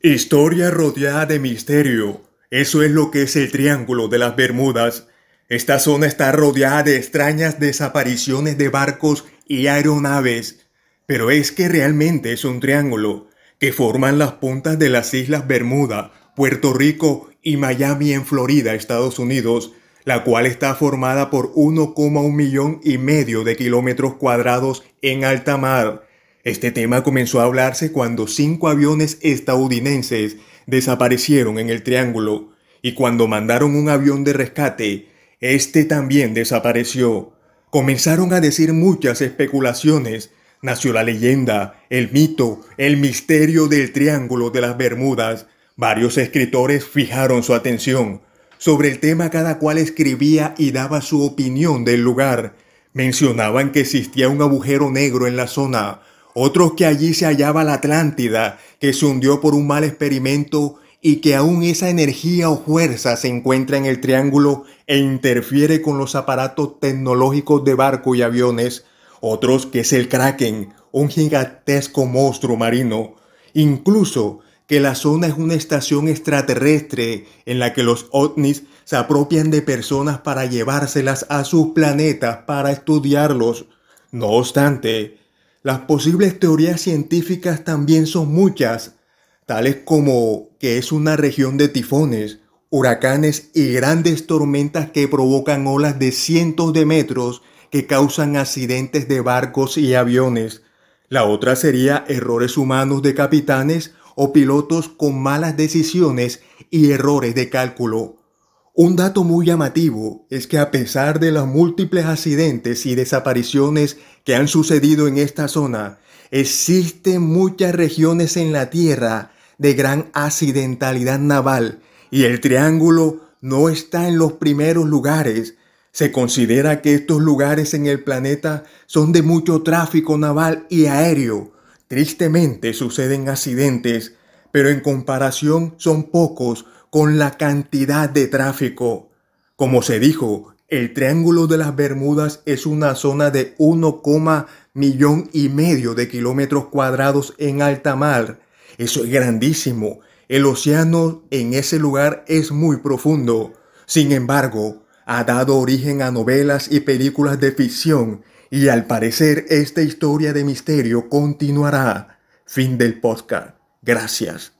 Historia rodeada de misterio. Eso es lo que es el Triángulo de las Bermudas. Esta zona está rodeada de extrañas desapariciones de barcos y aeronaves. Pero es que realmente es un triángulo, que forman las puntas de las Islas Bermuda, Puerto Rico y Miami en Florida, Estados Unidos, la cual está formada por 1,1 millón y medio de kilómetros cuadrados en alta mar este tema comenzó a hablarse cuando cinco aviones estadounidenses desaparecieron en el Triángulo y cuando mandaron un avión de rescate, este también desapareció. Comenzaron a decir muchas especulaciones. Nació la leyenda, el mito, el misterio del Triángulo de las Bermudas. Varios escritores fijaron su atención. Sobre el tema cada cual escribía y daba su opinión del lugar. Mencionaban que existía un agujero negro en la zona, otros que allí se hallaba la Atlántida, que se hundió por un mal experimento y que aún esa energía o fuerza se encuentra en el triángulo e interfiere con los aparatos tecnológicos de barco y aviones. Otros que es el Kraken, un gigantesco monstruo marino. Incluso que la zona es una estación extraterrestre en la que los ovnis se apropian de personas para llevárselas a sus planetas para estudiarlos. No obstante, las posibles teorías científicas también son muchas, tales como que es una región de tifones, huracanes y grandes tormentas que provocan olas de cientos de metros que causan accidentes de barcos y aviones. La otra sería errores humanos de capitanes o pilotos con malas decisiones y errores de cálculo. Un dato muy llamativo es que a pesar de los múltiples accidentes y desapariciones que han sucedido en esta zona, existen muchas regiones en la Tierra de gran accidentalidad naval y el triángulo no está en los primeros lugares. Se considera que estos lugares en el planeta son de mucho tráfico naval y aéreo. Tristemente suceden accidentes, pero en comparación son pocos con la cantidad de tráfico. Como se dijo, el Triángulo de las Bermudas es una zona de 1, millón y medio de kilómetros cuadrados en alta mar. Eso es grandísimo. El océano en ese lugar es muy profundo. Sin embargo, ha dado origen a novelas y películas de ficción y al parecer esta historia de misterio continuará. Fin del podcast. Gracias.